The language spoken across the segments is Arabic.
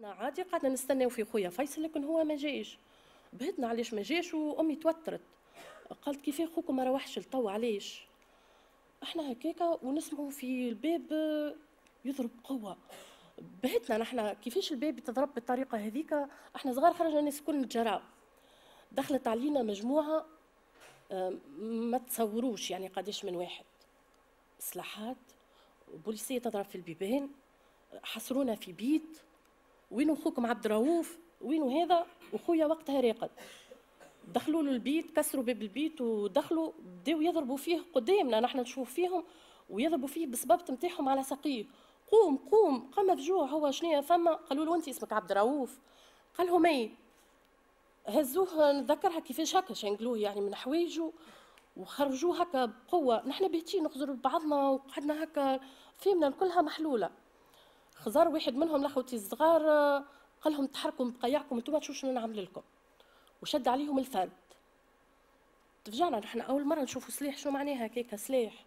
نعم، عادي قعدنا نستناو في خويا فيصل لكن هو ما جايش بهتنا نعم، علاش ما جاش وامي توترت قالت كيف اخوكم ما روحش لتو علاش احنا هكاكا ونسمعوا في الباب آه، يضرب قوه بهتنا نحنا نعم، كيفاش الباب يتضرب بالطريقه هذيك احنا صغار خرجنا الناس الجراء دخلت علينا مجموعه آه، ما تصوروش يعني قداش من واحد سلاحات بوليسيه تضرب في البيبان حصرونا في بيت وين اخوكم عبد الرؤوف وين هذا وخويا وقتها راقد دخلوا له البيت كسروا باب البيت ودخلوا بداو يضربوا فيه قدامنا نحن نشوف فيهم ويضربوا فيه بسبب نتاعهم على ساقيه قوم قوم قام بجوع هو شنو فما قالوا له انت اسمك عبد الرؤوف قال لهم اي هزوه نتذكرها كيفاش هكا شنقلوه يعني من حوايجه وخرجوه هكا بقوه نحن بهتين نخزروا بعضنا وقعدنا هكا فهمنا كلها محلوله خزر واحد منهم لخوتي الصغار آه، قال لهم تحركوا من انتوما انتم تشوفوا شنو نعمل لكم وشد عليهم الفرد تفجعنا نحن اول مره نشوفوا سلاح شو معناها كيكه سلاح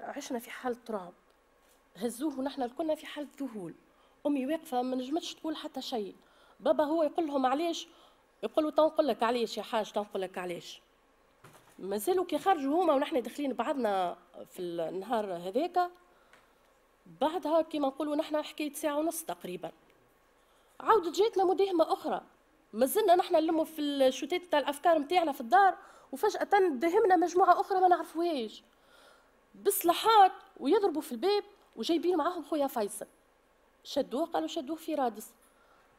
عشنا في حاله تراب هزوه ونحن كنا في حاله ذهول امي واقفه ما نجمتش تقول حتى شيء بابا هو يقول لهم علاش يقولوا تو تنقول لك علاش يا حاج تنقول لك علاش مازالوا كي خرجوا هما ونحن داخلين بعضنا في النهار هذاك بعدها كما نقولوا نحن حكايه ساعه ونص تقريبا عاودت جاتنا مداهمه اخرى مازلنا نحن نلموا في الشوتات تاع الافكار نتاعنا في الدار وفجاه داهمنا مجموعه اخرى ما نعرفوهاش بالصلاحات ويضربوا في الباب وجايبين معاهم خويا فيصل شدوه قالوا شدوه في رادس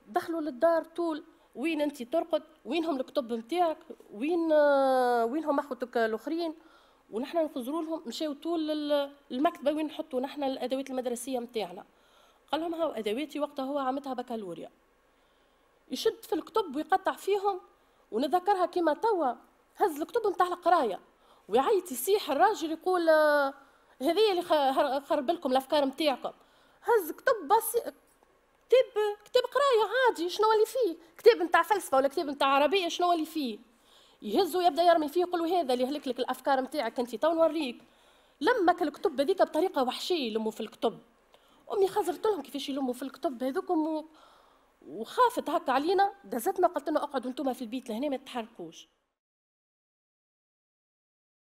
دخلوا للدار طول وين انت ترقد وينهم الكتب نتاعك وين آه، وينهم اخوتك الاخرين ونحن نخزروا لهم مشاو طول المكتبه وين نحطوا نحن الادوات المدرسيه نتاعنا قال لهم هاو ادواتي وقتها هو عملتها بكالوريا يشد في الكتب ويقطع فيهم ونذكرها كما توا هز الكتب نتاع القرايه ويعيط يصيح الراجل يقول آه، هذه اللي خرب لكم الافكار نتاعكم هز كتب بس كتاب كتاب قرايه عادي شنو اللي فيه كتاب نتاع فلسفه ولا كتاب نتاع عربيه شنو اللي فيه يهزه يبدا يرمي فيه يقول هذا اللي يهلك لك الافكار نتاعك انت تو نوريك لمك الكتب هذيك بطريقه وحشيه يلموا في الكتب امي خزرت لهم كيفاش يلموا في الكتب هذوكم وخافت هكا علينا دزتنا قلت لنا اقعدوا انتم في البيت لهنا ما تتحركوش